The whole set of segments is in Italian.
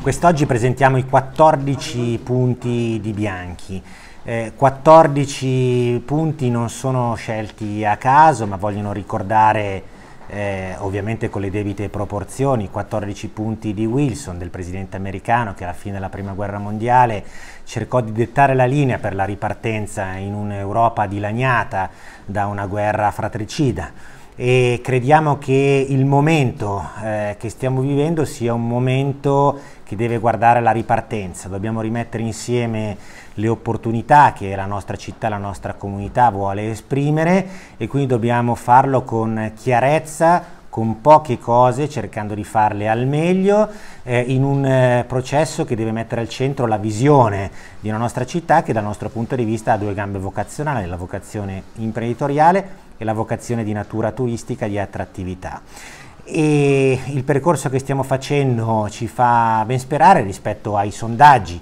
Quest'oggi presentiamo i 14 punti di Bianchi. Eh, 14 punti non sono scelti a caso, ma vogliono ricordare, eh, ovviamente con le debite proporzioni, i 14 punti di Wilson, del presidente americano, che alla fine della Prima Guerra Mondiale cercò di dettare la linea per la ripartenza in un'Europa dilaniata da una guerra fratricida e crediamo che il momento eh, che stiamo vivendo sia un momento che deve guardare la ripartenza, dobbiamo rimettere insieme le opportunità che la nostra città, la nostra comunità vuole esprimere e quindi dobbiamo farlo con chiarezza, con poche cose, cercando di farle al meglio, eh, in un eh, processo che deve mettere al centro la visione di una nostra città che dal nostro punto di vista ha due gambe vocazionali, la vocazione imprenditoriale e la vocazione di natura turistica di attrattività. E il percorso che stiamo facendo ci fa ben sperare rispetto ai sondaggi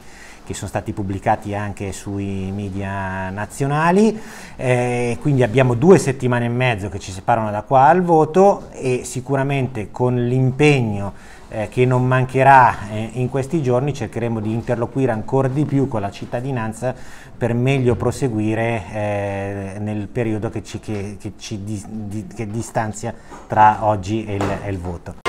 che sono stati pubblicati anche sui media nazionali, eh, quindi abbiamo due settimane e mezzo che ci separano da qua al voto e sicuramente con l'impegno eh, che non mancherà eh, in questi giorni cercheremo di interloquire ancora di più con la cittadinanza per meglio proseguire eh, nel periodo che ci, che, che ci di, di, che distanzia tra oggi e il, e il voto.